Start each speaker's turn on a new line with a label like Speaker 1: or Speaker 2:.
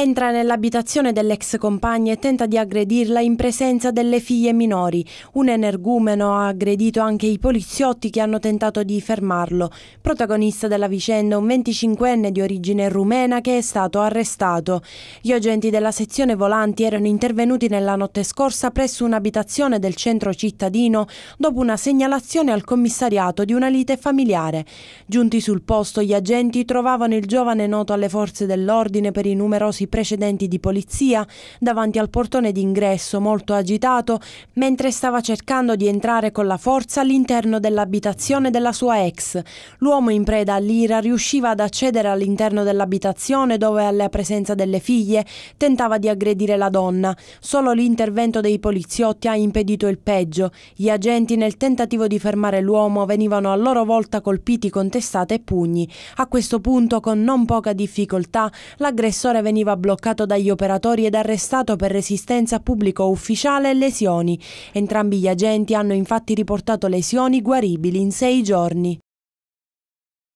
Speaker 1: Entra nell'abitazione dell'ex compagna e tenta di aggredirla in presenza delle figlie minori. Un energumeno ha aggredito anche i poliziotti che hanno tentato di fermarlo. Protagonista della vicenda un 25enne di origine rumena che è stato arrestato. Gli agenti della sezione volanti erano intervenuti nella notte scorsa presso un'abitazione del centro cittadino dopo una segnalazione al commissariato di una lite familiare. Giunti sul posto gli agenti trovavano il giovane noto alle forze dell'ordine per i numerosi precedenti di polizia davanti al portone d'ingresso molto agitato mentre stava cercando di entrare con la forza all'interno dell'abitazione della sua ex. L'uomo in preda all'ira riusciva ad accedere all'interno dell'abitazione dove alla presenza delle figlie tentava di aggredire la donna. Solo l'intervento dei poliziotti ha impedito il peggio. Gli agenti nel tentativo di fermare l'uomo venivano a loro volta colpiti con testate e pugni. A questo punto con non poca difficoltà l'aggressore veniva bloccato dagli operatori ed arrestato per resistenza a pubblico ufficiale e lesioni. Entrambi gli agenti hanno infatti riportato lesioni guaribili in sei giorni.